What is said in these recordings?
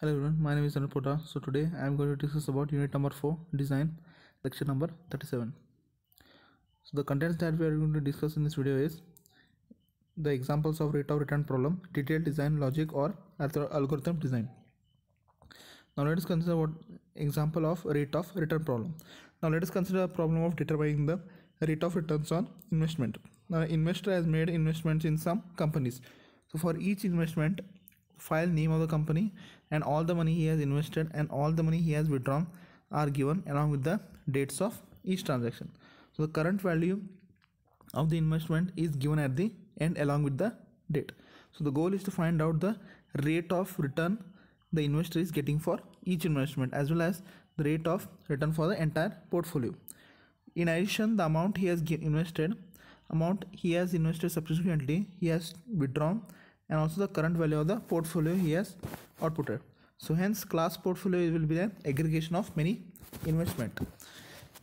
Hello everyone, my name is Anil Pota. So today I am going to discuss about unit number 4, design, lecture number 37. So the contents that we are going to discuss in this video is the examples of rate of return problem, detailed design logic or algorithm design. Now let us consider what example of rate of return problem. Now let us consider a problem of determining the rate of returns on investment. Now investor has made investments in some companies. So for each investment, file name of the company and all the money he has invested and all the money he has withdrawn are given along with the dates of each transaction so the current value of the investment is given at the end along with the date so the goal is to find out the rate of return the investor is getting for each investment as well as the rate of return for the entire portfolio in addition the amount he has invested amount he has invested subsequently he has withdrawn and also the current value of the portfolio he has outputted so hence class portfolio will be an aggregation of many investment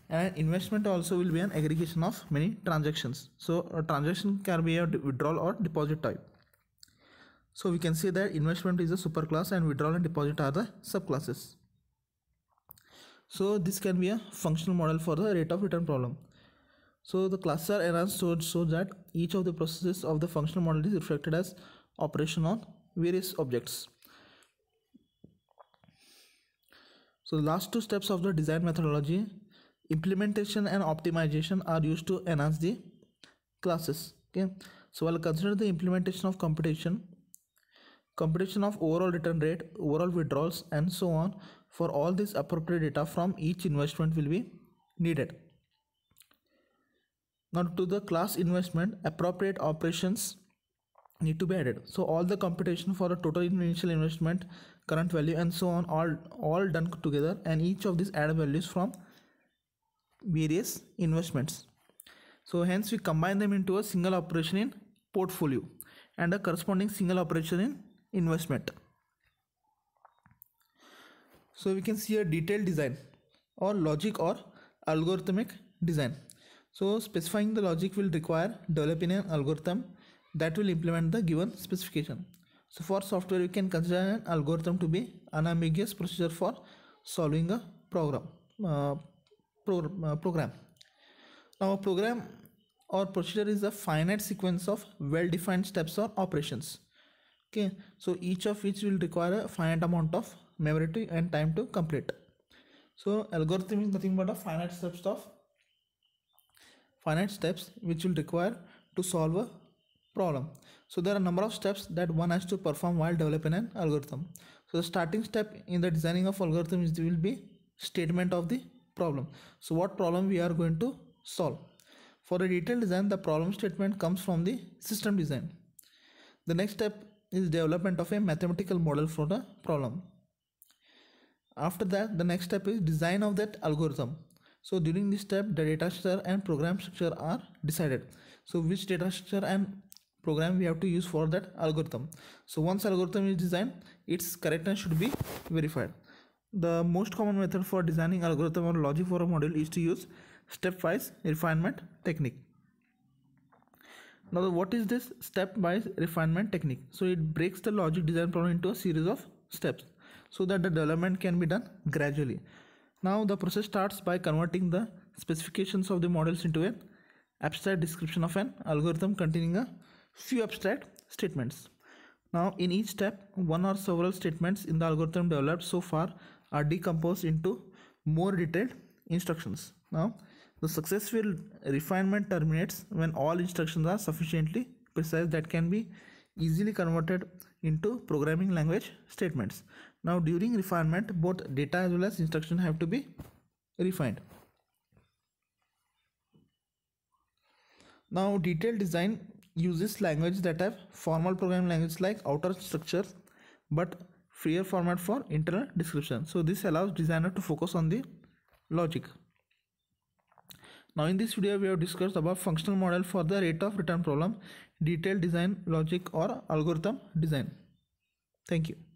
and investment also will be an aggregation of many transactions so a transaction can be a withdrawal or deposit type so we can say that investment is a superclass and withdrawal and deposit are the subclasses so this can be a functional model for the rate of return problem so the classes are arranged so, so that each of the processes of the functional model is reflected as operation on various objects. So last two steps of the design methodology, implementation and optimization are used to enhance the classes. Okay. So I'll consider the implementation of computation, computation of overall return rate, overall withdrawals and so on for all this appropriate data from each investment will be needed. Now to the class investment, appropriate operations need to be added so all the computation for a total initial investment current value and so on all all done together and each of these add values from various investments so hence we combine them into a single operation in portfolio and a corresponding single operation in investment so we can see a detailed design or logic or algorithmic design so specifying the logic will require developing an algorithm that will implement the given specification. So for software we can consider an algorithm to be an ambiguous procedure for solving a program. Uh, pro uh, program. Now a program or procedure is a finite sequence of well-defined steps or operations. Okay, so each of which will require a finite amount of memory and time to complete. So algorithm is nothing but a finite steps of finite steps which will require to solve a problem. So there are number of steps that one has to perform while developing an algorithm. So the starting step in the designing of algorithm is will be statement of the problem. So what problem we are going to solve. For a detailed design, the problem statement comes from the system design. The next step is development of a mathematical model for the problem. After that, the next step is design of that algorithm. So during this step, the data structure and program structure are decided. So which data structure and program we have to use for that algorithm so once algorithm is designed its correctness should be verified the most common method for designing algorithm or logic for a model is to use stepwise refinement technique now what is this stepwise refinement technique so it breaks the logic design problem into a series of steps so that the development can be done gradually now the process starts by converting the specifications of the models into an abstract description of an algorithm containing a few abstract statements. Now in each step, one or several statements in the algorithm developed so far are decomposed into more detailed instructions. Now the successful refinement terminates when all instructions are sufficiently precise that can be easily converted into programming language statements. Now during refinement, both data as well as instruction have to be refined. Now detailed design uses language that have formal programming language like outer structure but freer format for internal description so this allows designer to focus on the logic now in this video we have discussed about functional model for the rate of return problem detailed design logic or algorithm design thank you